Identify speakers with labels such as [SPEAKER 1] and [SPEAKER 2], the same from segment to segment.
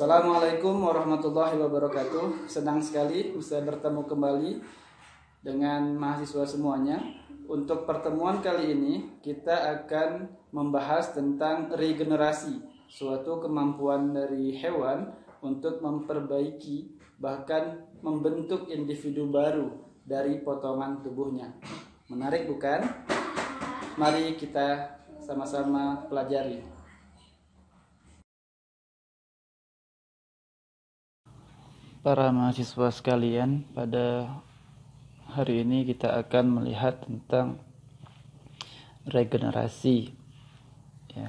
[SPEAKER 1] Assalamualaikum warahmatullahi wabarakatuh. Senang sekali bisa bertemu kembali dengan mahasiswa semuanya. Untuk pertemuan kali ini, kita akan membahas tentang regenerasi, suatu kemampuan dari hewan untuk memperbaiki bahkan membentuk individu baru dari potongan tubuhnya. Menarik bukan? Mari kita sama-sama pelajari. para mahasiswa sekalian, pada hari ini kita akan melihat tentang regenerasi ya,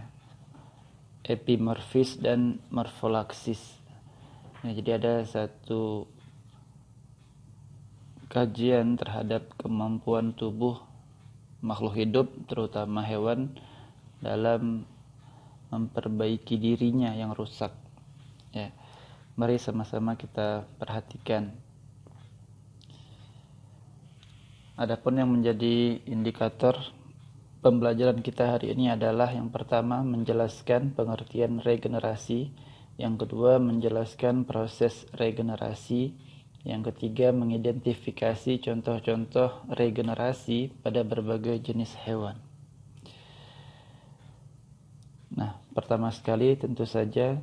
[SPEAKER 1] epimorfis dan morfolaksis. Nah, jadi ada satu kajian terhadap kemampuan tubuh makhluk hidup terutama hewan dalam memperbaiki dirinya yang rusak. Ya mari sama-sama kita perhatikan. Adapun yang menjadi indikator pembelajaran kita hari ini adalah yang pertama menjelaskan pengertian regenerasi, yang kedua menjelaskan proses regenerasi, yang ketiga mengidentifikasi contoh-contoh regenerasi pada berbagai jenis hewan. Nah, pertama sekali tentu saja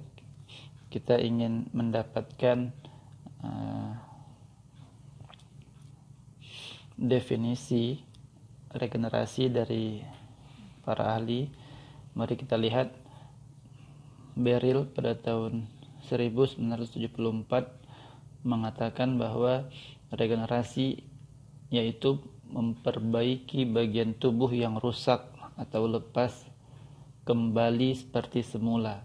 [SPEAKER 1] kita ingin mendapatkan uh, definisi regenerasi dari para ahli mari kita lihat Beril pada tahun 1974 mengatakan bahwa regenerasi yaitu memperbaiki bagian tubuh yang rusak atau lepas kembali seperti semula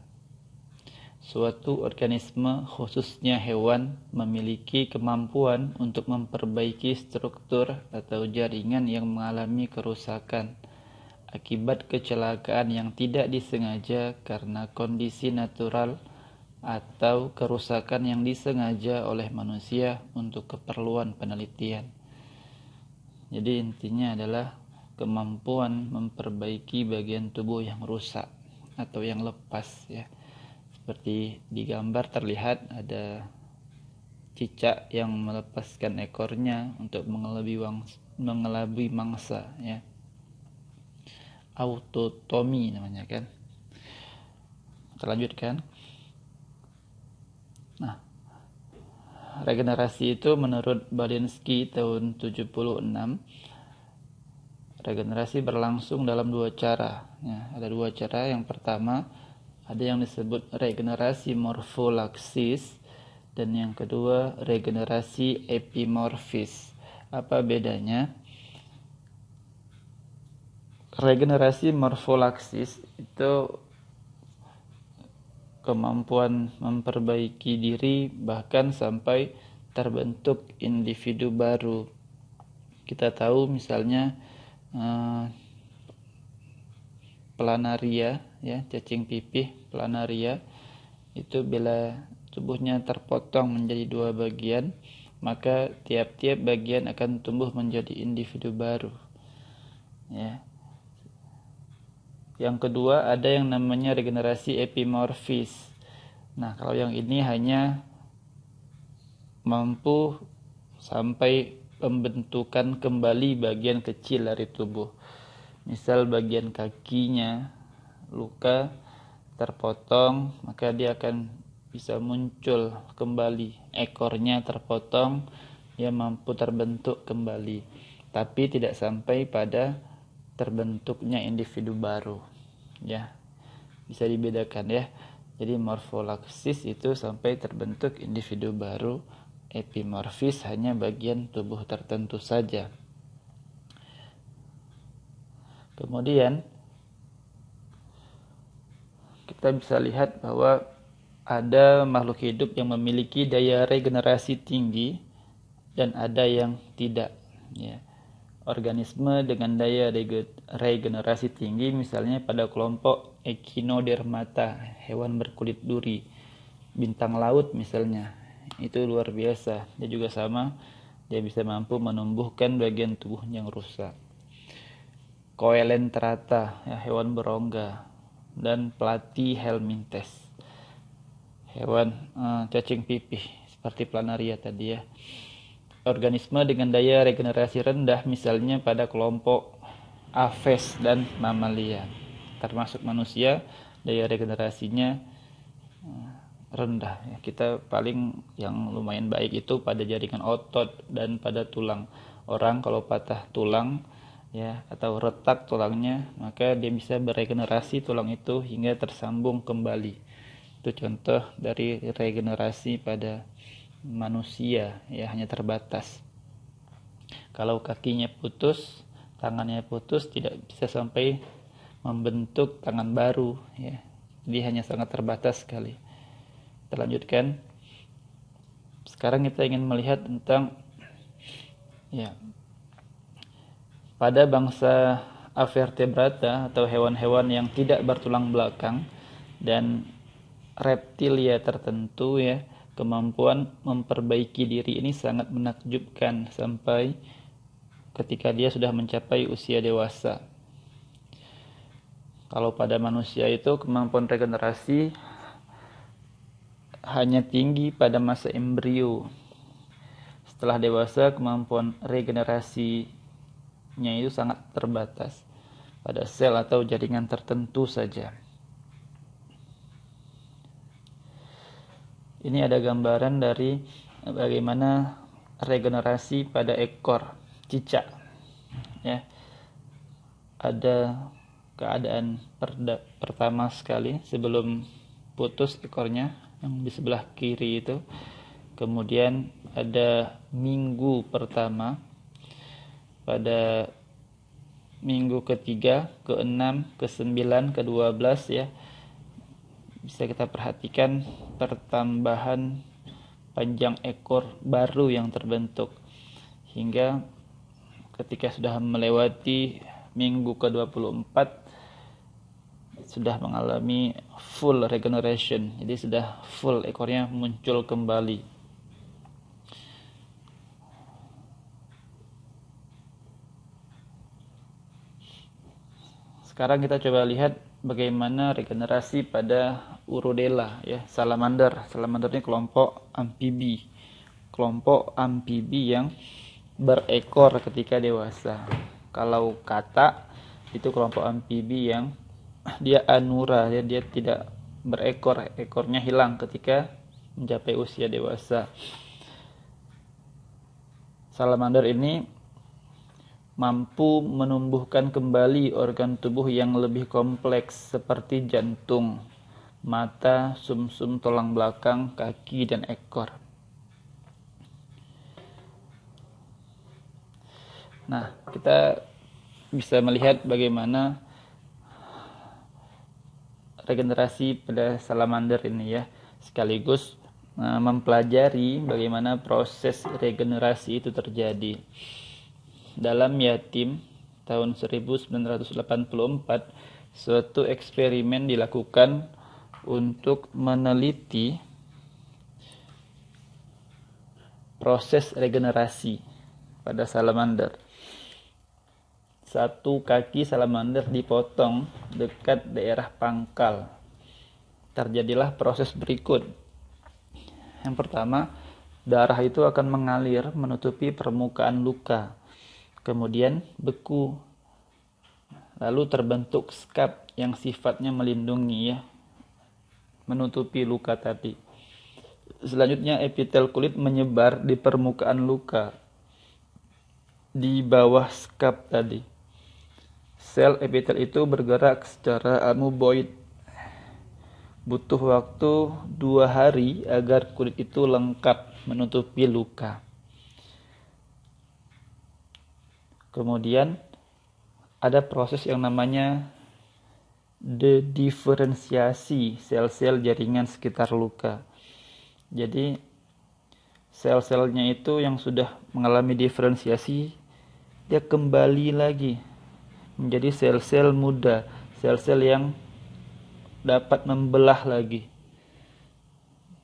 [SPEAKER 1] Suatu organisme, khususnya hewan, memiliki kemampuan untuk memperbaiki struktur atau jaringan yang mengalami kerusakan akibat kecelakaan yang tidak disengaja karena kondisi natural atau kerusakan yang disengaja oleh manusia untuk keperluan penelitian. Jadi, intinya adalah kemampuan memperbaiki bagian tubuh yang rusak atau yang lepas, ya seperti di gambar terlihat ada cicak yang melepaskan ekornya untuk mengelabui mengelabui mangsa ya. Autotomi namanya kan. Kita lanjutkan. Nah, regenerasi itu menurut Balinski tahun 76 regenerasi berlangsung dalam dua cara ya, ada dua cara yang pertama ada yang disebut regenerasi morfolaksis dan yang kedua regenerasi epimorfis. Apa bedanya? Regenerasi morfolaksis itu kemampuan memperbaiki diri bahkan sampai terbentuk individu baru. Kita tahu misalnya eh, planaria ya cacing pipih planaria itu bila tubuhnya terpotong menjadi dua bagian maka tiap-tiap bagian akan tumbuh menjadi individu baru ya yang kedua ada yang namanya regenerasi epimorfis nah kalau yang ini hanya mampu sampai pembentukan kembali bagian kecil dari tubuh misal bagian kakinya luka terpotong maka dia akan bisa muncul kembali ekornya terpotong dia mampu terbentuk kembali tapi tidak sampai pada terbentuknya individu baru ya bisa dibedakan ya jadi morfolaksis itu sampai terbentuk individu baru epimorfis hanya bagian tubuh tertentu saja Kemudian kita bisa lihat bahwa ada makhluk hidup yang memiliki daya regenerasi tinggi dan ada yang tidak ya. Organisme dengan daya regenerasi tinggi misalnya pada kelompok Echinodermata, hewan berkulit duri, bintang laut misalnya. Itu luar biasa. Dia juga sama, dia bisa mampu menumbuhkan bagian tubuh yang rusak. Coelentrata, ya, hewan berongga, dan pelatih helmintes, hewan uh, cacing pipih seperti planaria tadi ya. Organisme dengan daya regenerasi rendah misalnya pada kelompok aves dan mamalia, termasuk manusia daya regenerasinya eh, rendah ya, kita paling yang lumayan baik itu pada jaringan otot dan pada tulang orang kalau patah tulang ya atau retak tulangnya maka dia bisa beregenerasi tulang itu hingga tersambung kembali itu contoh dari regenerasi pada manusia ya hanya terbatas kalau kakinya putus tangannya putus tidak bisa sampai membentuk tangan baru ya jadi hanya sangat terbatas sekali kita lanjutkan sekarang kita ingin melihat tentang ya pada bangsa Avertebrata atau hewan-hewan yang tidak bertulang belakang dan reptilia tertentu ya, kemampuan memperbaiki diri ini sangat menakjubkan sampai ketika dia sudah mencapai usia dewasa. Kalau pada manusia itu kemampuan regenerasi hanya tinggi pada masa embrio. Setelah dewasa, kemampuan regenerasi nya itu sangat terbatas pada sel atau jaringan tertentu saja. Ini ada gambaran dari bagaimana regenerasi pada ekor cicak. Ya. Ada keadaan perda, pertama sekali sebelum putus ekornya yang di sebelah kiri itu. Kemudian ada minggu pertama pada minggu ketiga, keenam, kesembilan, ke dua belas ya. Bisa kita perhatikan pertambahan panjang ekor baru yang terbentuk hingga ketika sudah melewati minggu ke-24 sudah mengalami full regeneration. Jadi sudah full ekornya muncul kembali. Sekarang kita coba lihat bagaimana regenerasi pada Urodela ya, salamander. Salamander ini kelompok amfibi. Kelompok amfibi yang berekor ketika dewasa. Kalau kata itu kelompok amfibi yang dia anura, ya, dia tidak berekor, ekornya hilang ketika mencapai usia dewasa. Salamander ini mampu menumbuhkan kembali organ tubuh yang lebih kompleks seperti jantung, mata, sumsum -sum tulang belakang, kaki, dan ekor. Nah, kita bisa melihat bagaimana regenerasi pada salamander ini ya, sekaligus eh, mempelajari bagaimana proses regenerasi itu terjadi dalam Yatim tahun 1984 suatu eksperimen dilakukan untuk meneliti proses regenerasi pada salamander. Satu kaki salamander dipotong dekat daerah pangkal. Terjadilah proses berikut. Yang pertama, darah itu akan mengalir menutupi permukaan luka kemudian beku. Lalu terbentuk skap yang sifatnya melindungi ya, menutupi luka tadi. Selanjutnya epitel kulit menyebar di permukaan luka di bawah skap tadi. Sel epitel itu bergerak secara amuboid butuh waktu dua hari agar kulit itu lengkap menutupi luka. Kemudian ada proses yang namanya dediferensiasi sel-sel jaringan sekitar luka. Jadi sel-selnya itu yang sudah mengalami diferensiasi dia kembali lagi menjadi sel-sel muda, sel-sel yang dapat membelah lagi.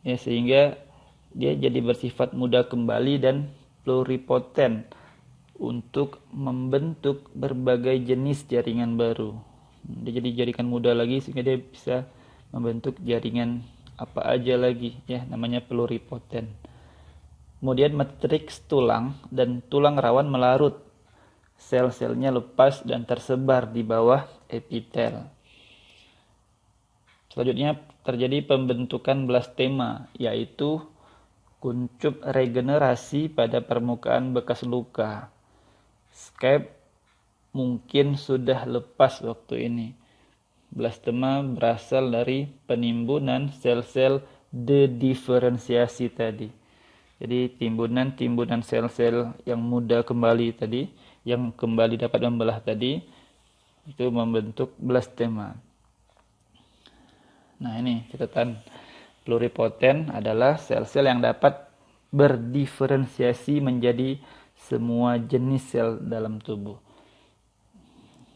[SPEAKER 1] Ya sehingga dia jadi bersifat muda kembali dan pluripotent untuk membentuk berbagai jenis jaringan baru. Dia jadi jadikan mudah lagi sehingga dia bisa membentuk jaringan apa aja lagi ya namanya pluripoten. Kemudian matriks tulang dan tulang rawan melarut. Sel-selnya lepas dan tersebar di bawah epitel. Selanjutnya terjadi pembentukan blastema yaitu kuncup regenerasi pada permukaan bekas luka Skype mungkin sudah lepas waktu ini. Blastema berasal dari penimbunan sel-sel dediferensiasi tadi. Jadi timbunan-timbunan sel-sel yang muda kembali tadi, yang kembali dapat membelah tadi, itu membentuk blastema. Nah ini catatan pluripoten adalah sel-sel yang dapat berdiferensiasi menjadi semua jenis sel dalam tubuh.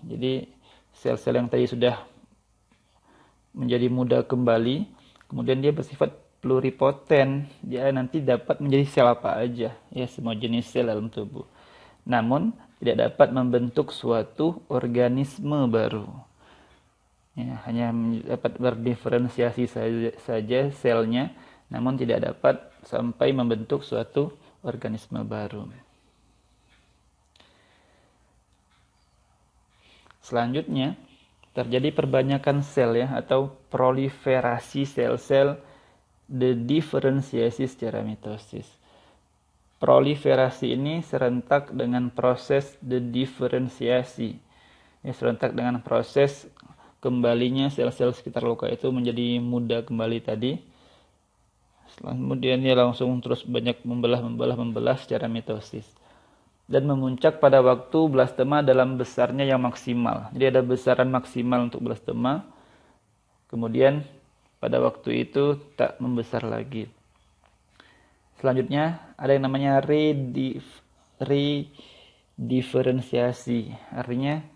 [SPEAKER 1] Jadi sel-sel yang tadi sudah menjadi muda kembali, kemudian dia bersifat pluripoten, dia nanti dapat menjadi sel apa aja, ya semua jenis sel dalam tubuh. Namun tidak dapat membentuk suatu organisme baru. Ya, hanya dapat berdiferensiasi saja, saja selnya, namun tidak dapat sampai membentuk suatu organisme baru. Selanjutnya, terjadi perbanyakan sel ya atau proliferasi sel-sel the diferensiasi secara mitosis. Proliferasi ini serentak dengan proses the diferensiasi. Ya, serentak dengan proses kembalinya sel-sel sekitar luka itu menjadi muda kembali tadi. Kemudian dia langsung terus banyak membelah, membelah, membelah secara mitosis dan memuncak pada waktu blastema dalam besarnya yang maksimal. Jadi ada besaran maksimal untuk blastema. Kemudian pada waktu itu tak membesar lagi. Selanjutnya ada yang namanya redif, Artinya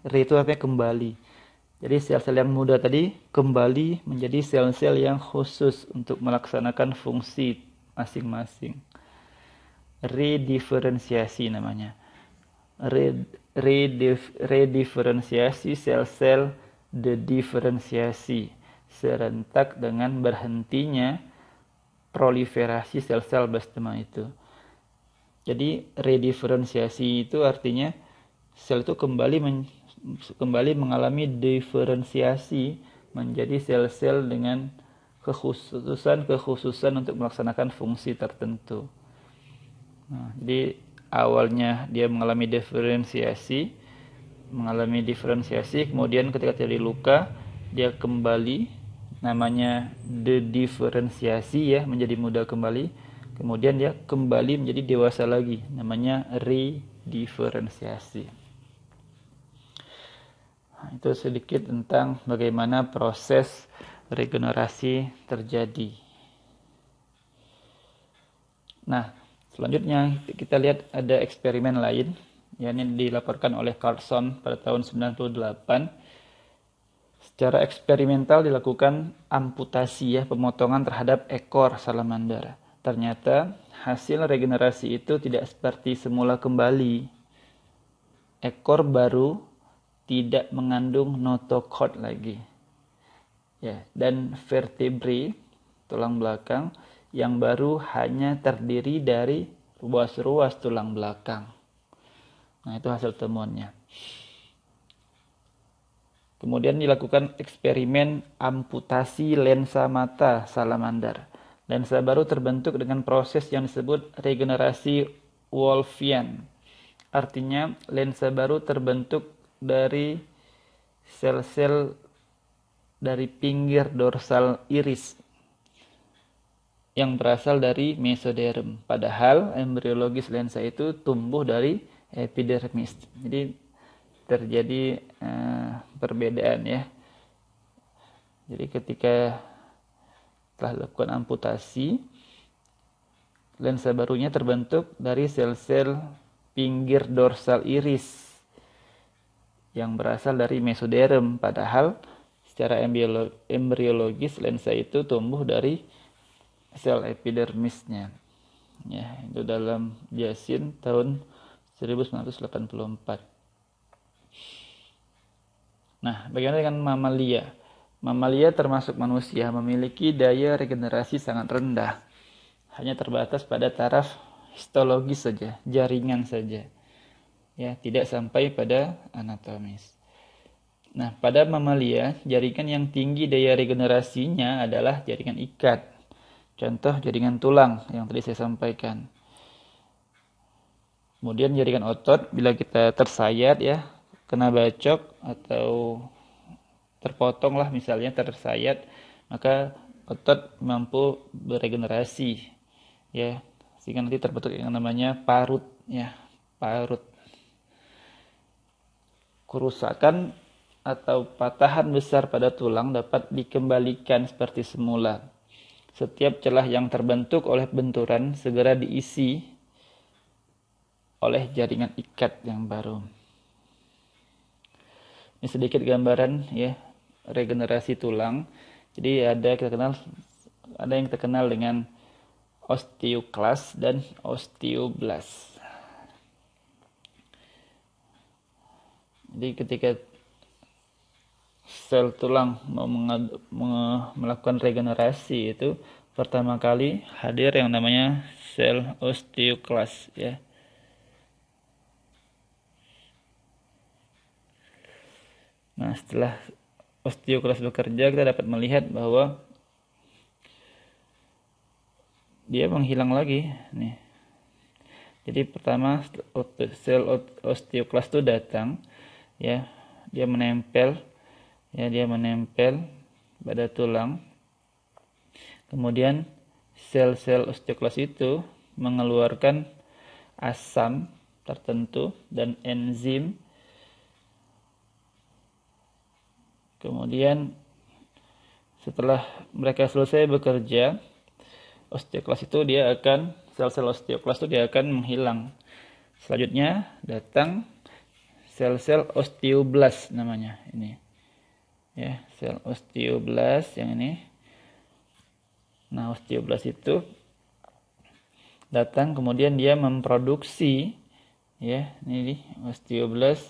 [SPEAKER 1] re itu artinya kembali. Jadi sel-sel yang muda tadi kembali menjadi sel-sel yang khusus untuk melaksanakan fungsi masing-masing rediferensiasi namanya. Redif, rediferensiasi sel-sel dediferensiasi serentak dengan berhentinya proliferasi sel-sel bestema itu. Jadi rediferensiasi itu artinya sel itu kembali men, kembali mengalami diferensiasi menjadi sel-sel dengan kekhususan-kekhususan untuk melaksanakan fungsi tertentu. Nah, jadi awalnya dia mengalami diferensiasi, mengalami diferensiasi, kemudian ketika terjadi luka dia kembali namanya the diferensiasi ya menjadi muda kembali kemudian dia kembali menjadi dewasa lagi namanya re nah, itu sedikit tentang bagaimana proses regenerasi terjadi nah Selanjutnya kita lihat ada eksperimen lain yang dilaporkan oleh Carlson pada tahun 98. Secara eksperimental dilakukan amputasi ya pemotongan terhadap ekor salamander. Ternyata hasil regenerasi itu tidak seperti semula kembali. Ekor baru tidak mengandung notochord lagi. Ya, dan vertebrae tulang belakang yang baru hanya terdiri dari ruas-ruas tulang belakang. Nah, itu hasil temuannya. Kemudian dilakukan eksperimen amputasi lensa mata salamander. Lensa baru terbentuk dengan proses yang disebut regenerasi Wolfian. Artinya, lensa baru terbentuk dari sel-sel dari pinggir dorsal iris yang berasal dari mesoderm. Padahal embriologis lensa itu tumbuh dari epidermis. Jadi terjadi eh, perbedaan ya. Jadi ketika telah dilakukan amputasi, lensa barunya terbentuk dari sel-sel pinggir dorsal iris yang berasal dari mesoderm. Padahal secara embriologis lensa itu tumbuh dari sel epidermisnya. Ya, itu dalam Yasin tahun 1984. Nah, bagaimana dengan mamalia? Mamalia termasuk manusia memiliki daya regenerasi sangat rendah. Hanya terbatas pada taraf histologis saja, jaringan saja. Ya, tidak sampai pada anatomis. Nah, pada mamalia, jaringan yang tinggi daya regenerasinya adalah jaringan ikat Contoh jaringan tulang yang tadi saya sampaikan. Kemudian jaringan otot bila kita tersayat ya, kena bacok atau terpotong lah misalnya tersayat, maka otot mampu beregenerasi ya sehingga nanti terbentuk yang namanya parut ya parut kerusakan atau patahan besar pada tulang dapat dikembalikan seperti semula setiap celah yang terbentuk oleh benturan segera diisi oleh jaringan ikat yang baru. Ini sedikit gambaran ya regenerasi tulang. Jadi ada kita kenal ada yang terkenal dengan osteoklas dan osteoblas. Jadi ketika sel tulang melakukan regenerasi itu pertama kali hadir yang namanya sel osteoklas ya. Nah, setelah osteoklas bekerja kita dapat melihat bahwa dia menghilang lagi nih. Jadi pertama sel osteoklas itu datang ya, dia menempel ya dia menempel pada tulang kemudian sel-sel osteoklas itu mengeluarkan asam tertentu dan enzim kemudian setelah mereka selesai bekerja osteoklas itu dia akan sel-sel osteoklas itu dia akan menghilang selanjutnya datang sel-sel osteoblas namanya ini ya sel osteoblast yang ini nah osteoblast itu datang kemudian dia memproduksi ya ini osteoblast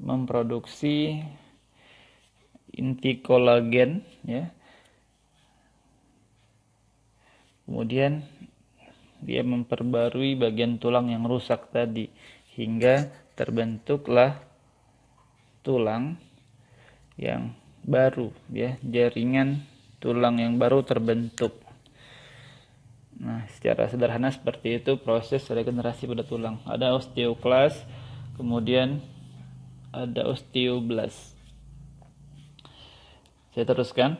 [SPEAKER 1] memproduksi inti kolagen ya kemudian dia memperbarui bagian tulang yang rusak tadi hingga terbentuklah tulang yang baru ya jaringan tulang yang baru terbentuk nah secara sederhana seperti itu proses regenerasi pada tulang ada osteoklas kemudian ada osteoblas saya teruskan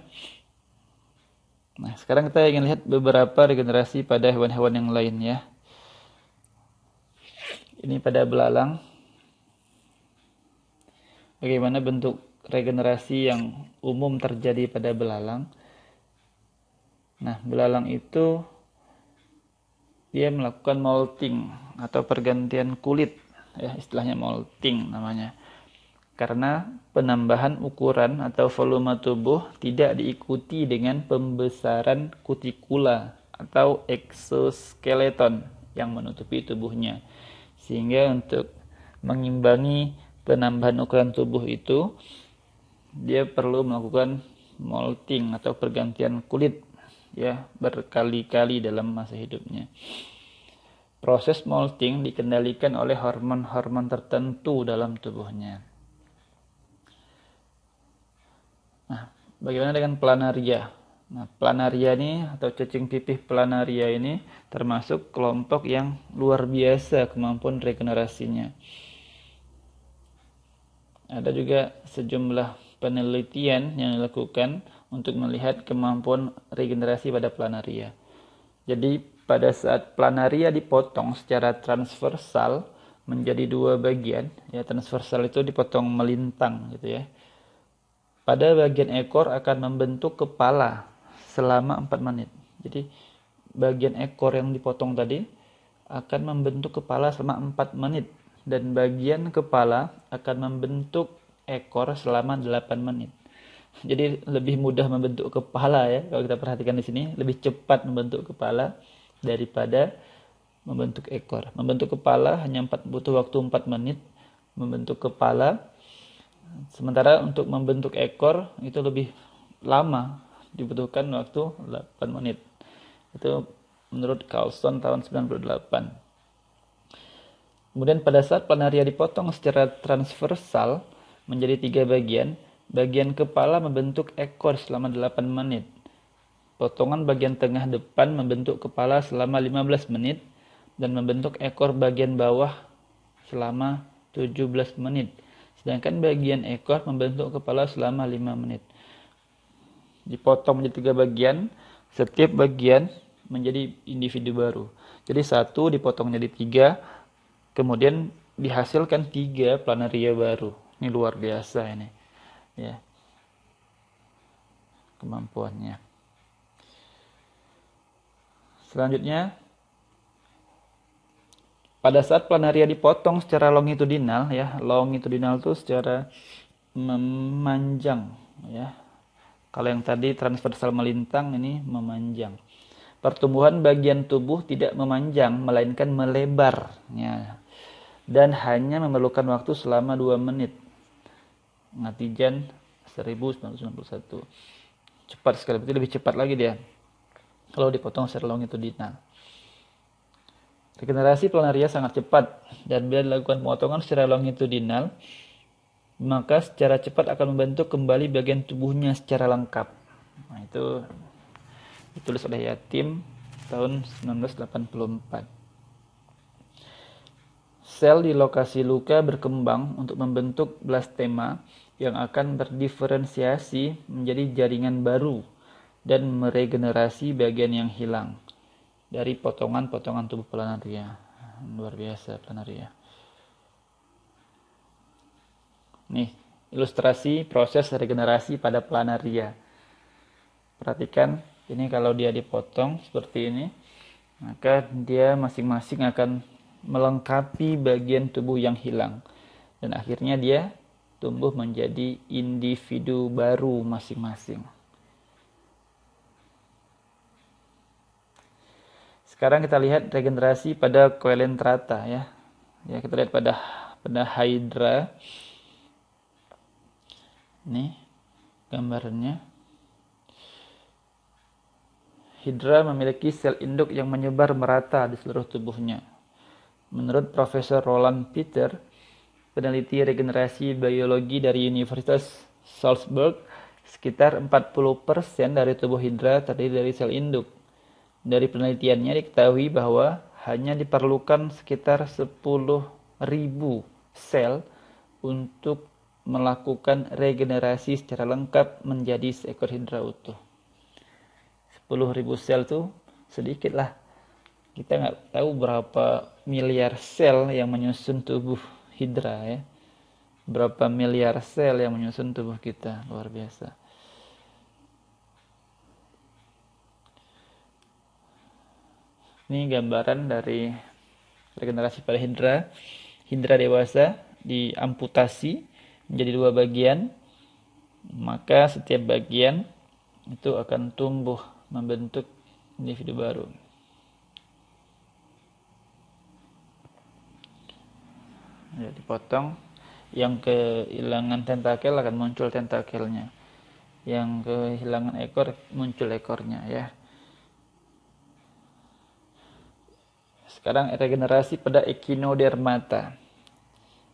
[SPEAKER 1] nah sekarang kita ingin lihat beberapa regenerasi pada hewan-hewan yang lain ya ini pada belalang bagaimana bentuk regenerasi yang umum terjadi pada belalang. Nah, belalang itu dia melakukan molting atau pergantian kulit, ya istilahnya molting namanya. Karena penambahan ukuran atau volume tubuh tidak diikuti dengan pembesaran kutikula atau exoskeleton yang menutupi tubuhnya. Sehingga untuk mengimbangi penambahan ukuran tubuh itu, dia perlu melakukan molting atau pergantian kulit ya berkali-kali dalam masa hidupnya. Proses molting dikendalikan oleh hormon-hormon tertentu dalam tubuhnya. Nah, bagaimana dengan planaria? Nah, planaria ini atau cacing pipih planaria ini termasuk kelompok yang luar biasa kemampuan regenerasinya. Ada juga sejumlah penelitian yang dilakukan untuk melihat kemampuan regenerasi pada planaria. Jadi pada saat planaria dipotong secara transversal menjadi dua bagian, ya transversal itu dipotong melintang gitu ya. Pada bagian ekor akan membentuk kepala selama 4 menit. Jadi bagian ekor yang dipotong tadi akan membentuk kepala selama 4 menit dan bagian kepala akan membentuk ekor selama 8 menit. Jadi lebih mudah membentuk kepala ya kalau kita perhatikan di sini lebih cepat membentuk kepala daripada membentuk ekor. Membentuk kepala hanya 4, butuh waktu 4 menit membentuk kepala. Sementara untuk membentuk ekor itu lebih lama dibutuhkan waktu 8 menit. Itu menurut Carlson tahun 98. Kemudian pada saat planaria dipotong secara transversal, menjadi tiga bagian. Bagian kepala membentuk ekor selama 8 menit. Potongan bagian tengah depan membentuk kepala selama 15 menit dan membentuk ekor bagian bawah selama 17 menit. Sedangkan bagian ekor membentuk kepala selama 5 menit. Dipotong menjadi tiga bagian, setiap bagian menjadi individu baru. Jadi satu dipotong menjadi tiga, kemudian dihasilkan tiga planaria baru ini luar biasa ini ya kemampuannya selanjutnya pada saat planaria dipotong secara longitudinal ya longitudinal itu secara memanjang ya kalau yang tadi transversal melintang ini memanjang pertumbuhan bagian tubuh tidak memanjang melainkan melebar ya dan hanya memerlukan waktu selama 2 menit Natijan 1991 cepat sekali berarti lebih cepat lagi dia kalau dipotong secara longitudinal regenerasi planaria sangat cepat dan bila dilakukan pemotongan secara longitudinal maka secara cepat akan membentuk kembali bagian tubuhnya secara lengkap nah itu ditulis oleh Yatim tahun 1984 Sel di lokasi luka berkembang untuk membentuk blastema yang akan berdiferensiasi menjadi jaringan baru dan meregenerasi bagian yang hilang dari potongan-potongan tubuh planaria. Luar biasa planaria. Nih, ilustrasi proses regenerasi pada planaria. Perhatikan, ini kalau dia dipotong seperti ini, maka dia masing-masing akan melengkapi bagian tubuh yang hilang dan akhirnya dia tumbuh menjadi individu baru masing-masing. Sekarang kita lihat regenerasi pada koelentrata ya. Ya kita lihat pada pada hydra. Ini gambarnya. Hidra memiliki sel induk yang menyebar merata di seluruh tubuhnya Menurut Profesor Roland Peter, peneliti regenerasi biologi dari Universitas Salzburg, sekitar 40% dari tubuh hidra terdiri dari sel induk. Dari penelitiannya diketahui bahwa hanya diperlukan sekitar 10.000 sel untuk melakukan regenerasi secara lengkap menjadi seekor hidra utuh. 10.000 sel itu sedikit lah kita nggak tahu berapa miliar sel yang menyusun tubuh hidra ya berapa miliar sel yang menyusun tubuh kita luar biasa ini gambaran dari regenerasi pada hidra hidra dewasa diamputasi menjadi dua bagian maka setiap bagian itu akan tumbuh membentuk individu baru. ya, dipotong yang kehilangan tentakel akan muncul tentakelnya yang kehilangan ekor muncul ekornya ya sekarang regenerasi pada echinodermata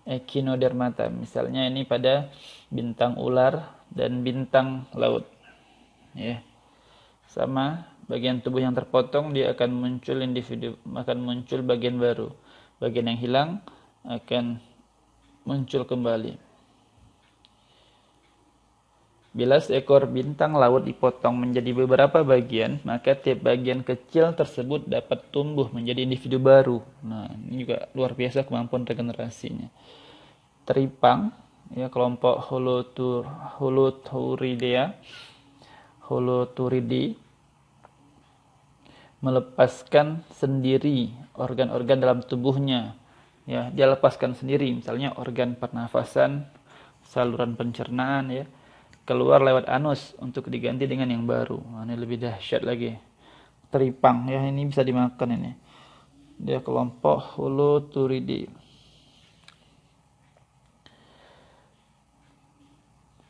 [SPEAKER 1] echinodermata misalnya ini pada bintang ular dan bintang laut ya sama bagian tubuh yang terpotong dia akan muncul individu akan muncul bagian baru bagian yang hilang akan muncul kembali. Bila seekor bintang laut dipotong menjadi beberapa bagian, maka tiap bagian kecil tersebut dapat tumbuh menjadi individu baru. Nah, ini juga luar biasa kemampuan regenerasinya. Teripang, ya kelompok holotur, Holoturidea, Holoturidi, melepaskan sendiri organ-organ dalam tubuhnya ya dia lepaskan sendiri misalnya organ pernafasan saluran pencernaan ya keluar lewat anus untuk diganti dengan yang baru nah, ini lebih dahsyat lagi teripang ya ini bisa dimakan ini dia kelompok hulu turidi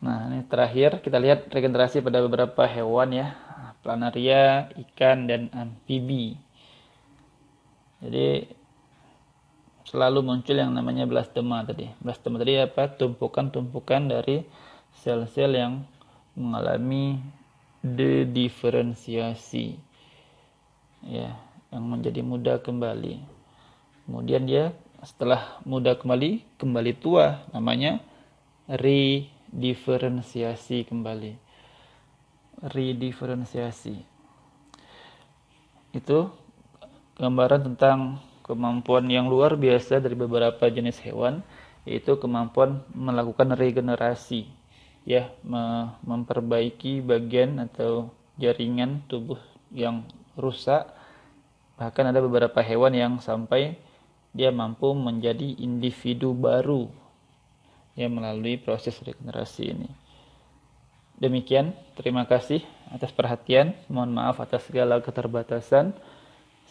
[SPEAKER 1] nah ini terakhir kita lihat regenerasi pada beberapa hewan ya planaria ikan dan amfibi jadi selalu muncul yang namanya blastema tadi. blastema tadi apa? Tumpukan-tumpukan dari sel-sel yang mengalami dediferensiasi. Ya, yang menjadi muda kembali. Kemudian dia setelah muda kembali, kembali tua namanya rediferensiasi kembali. Rediferensiasi. Itu gambaran tentang kemampuan yang luar biasa dari beberapa jenis hewan yaitu kemampuan melakukan regenerasi ya memperbaiki bagian atau jaringan tubuh yang rusak bahkan ada beberapa hewan yang sampai dia mampu menjadi individu baru ya melalui proses regenerasi ini demikian terima kasih atas perhatian mohon maaf atas segala keterbatasan